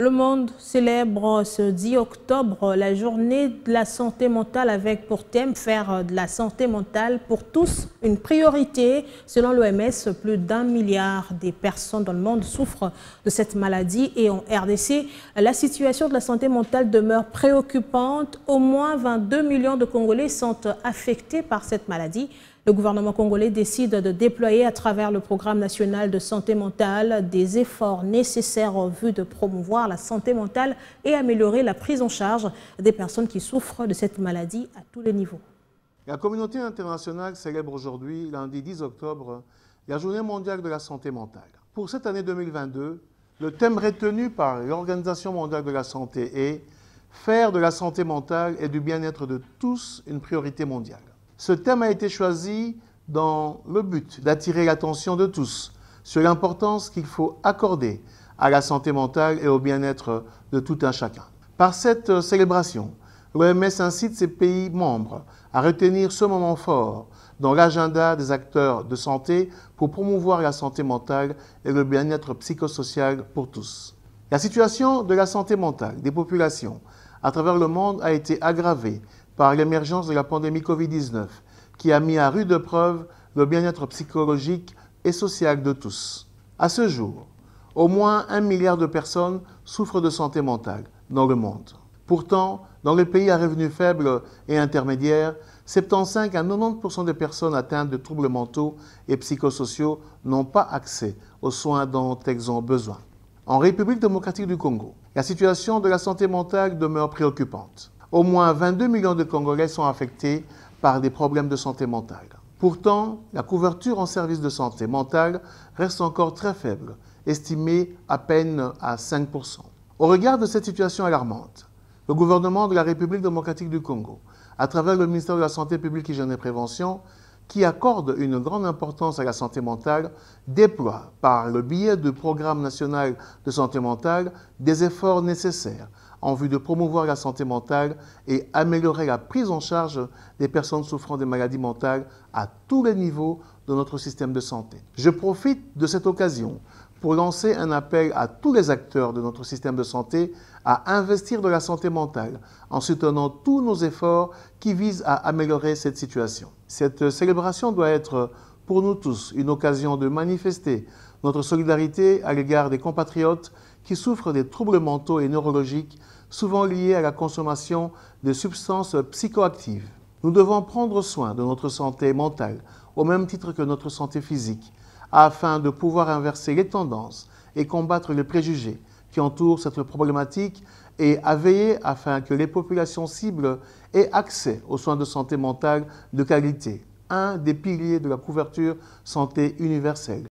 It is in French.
Le monde célèbre ce 10 octobre la journée de la santé mentale avec pour thème faire de la santé mentale pour tous une priorité. Selon l'OMS, plus d'un milliard des personnes dans le monde souffrent de cette maladie et en RDC, la situation de la santé mentale demeure préoccupante. Au moins 22 millions de Congolais sont affectés par cette maladie. Le gouvernement congolais décide de déployer à travers le programme national de santé mentale des efforts nécessaires en vue de promouvoir la santé mentale et améliorer la prise en charge des personnes qui souffrent de cette maladie à tous les niveaux. La communauté internationale célèbre aujourd'hui, lundi 10 octobre, la journée mondiale de la santé mentale. Pour cette année 2022, le thème retenu par l'Organisation mondiale de la santé est Faire de la santé mentale et du bien-être de tous une priorité mondiale. Ce thème a été choisi dans le but d'attirer l'attention de tous sur l'importance qu'il faut accorder à la santé mentale et au bien-être de tout un chacun. Par cette euh, célébration, l'OMS incite ses pays membres à retenir ce moment fort dans l'agenda des acteurs de santé pour promouvoir la santé mentale et le bien-être psychosocial pour tous. La situation de la santé mentale des populations à travers le monde a été aggravée par l'émergence de la pandémie Covid-19, qui a mis à rude preuve le bien-être psychologique et social de tous. À ce jour, au moins un milliard de personnes souffrent de santé mentale dans le monde. Pourtant, dans les pays à revenus faibles et intermédiaires, 75 à 90 des personnes atteintes de troubles mentaux et psychosociaux n'ont pas accès aux soins dont elles ont besoin. En République démocratique du Congo, la situation de la santé mentale demeure préoccupante au moins 22 millions de Congolais sont affectés par des problèmes de santé mentale. Pourtant, la couverture en services de santé mentale reste encore très faible, estimée à peine à 5%. Au regard de cette situation alarmante, le gouvernement de la République démocratique du Congo, à travers le ministère de la Santé publique, Hygiène et Prévention, qui accorde une grande importance à la santé mentale, déploie, par le biais du Programme national de santé mentale, des efforts nécessaires en vue de promouvoir la santé mentale et améliorer la prise en charge des personnes souffrant des maladies mentales à tous les niveaux de notre système de santé. Je profite de cette occasion pour lancer un appel à tous les acteurs de notre système de santé à investir dans la santé mentale en soutenant tous nos efforts qui visent à améliorer cette situation. Cette célébration doit être pour nous tous une occasion de manifester notre solidarité à l'égard des compatriotes qui souffrent des troubles mentaux et neurologiques souvent liés à la consommation de substances psychoactives. Nous devons prendre soin de notre santé mentale au même titre que notre santé physique afin de pouvoir inverser les tendances et combattre les préjugés qui entourent cette problématique et à veiller afin que les populations cibles aient accès aux soins de santé mentale de qualité, un des piliers de la couverture santé universelle.